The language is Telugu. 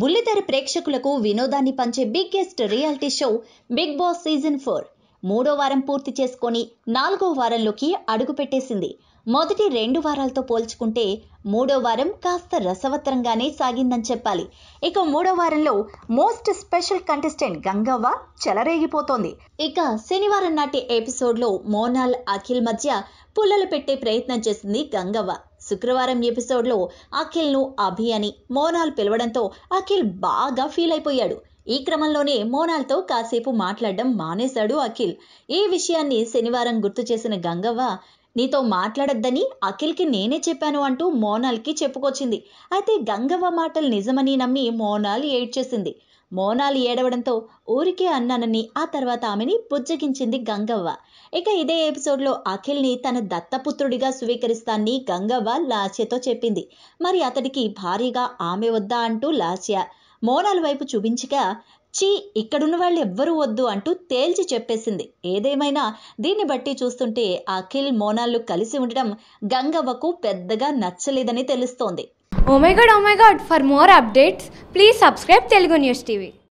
బుల్లితెర ప్రేక్షకులకు వినోదాన్ని పంచే biggest reality show Bigg Boss season four మూడో వారం పూర్తి చేసుకొని నాలుగో వారంలోకి అడుగుపెట్టేసింది మొదటి రెండు వారాలతో పోల్చుకుంటే మూడో వారం కాస్త రసవత్తరంగానే సాగిందని చెప్పాలి ఇక మూడో వారంలో మోస్ట్ స్పెషల్ కంటెస్టెంట్ గంగవ్వ చెలరేగిపోతోంది ఇక శనివారం నాటి ఎపిసోడ్లో మోనాల్ అఖిల్ మధ్య పుల్లలు పెట్టే ప్రయత్నం చేసింది గంగవ్వ శుక్రవారం ఎపిసోడ్లో అఖిల్ను అభి అని మోనాల్ పిలవడంతో అఖిల్ బాగా ఫీల్ అయిపోయాడు ఈ క్రమంలోనే మోనాల్తో కాసేపు మాట్లాడడం మానేశాడు అఖిల్ ఈ విషయాన్ని శనివారం గుర్తు చేసిన గంగవ్వ నీతో మాట్లాడొద్దని అఖిల్కి నేనే చెప్పాను అంటూ మోనాల్కి చెప్పుకొచ్చింది అయితే గంగవ్వ మాటలు నిజమని నమ్మి మోనాల్ ఏడ్చేసింది మోనాలు ఏడవడంతో ఊరికే అన్నానని ఆ తర్వాత ఆమెని బుజ్జగించింది గంగవ్వ ఇక ఇదే ఎపిసోడ్లో అఖిల్ని తన దత్తపుత్రుడిగా స్వీకరిస్తాన్ని గంగవ్వ లాస్యతో చెప్పింది మరి అతడికి భారీగా ఆమె వద్దా అంటూ లాస్య మోనాల వైపు చూపించక చీ ఇక్కడున్న వాళ్ళు ఎవ్వరూ వద్దు అంటూ తేల్చి చెప్పేసింది ఏదేమైనా దీన్ని బట్టి చూస్తుంటే అఖిల్ మోనాళ్ళు కలిసి ఉండడం గంగవ్వకు పెద్దగా నచ్చలేదని తెలుస్తోంది oh my god oh my god for more updates please subscribe Telugu news TV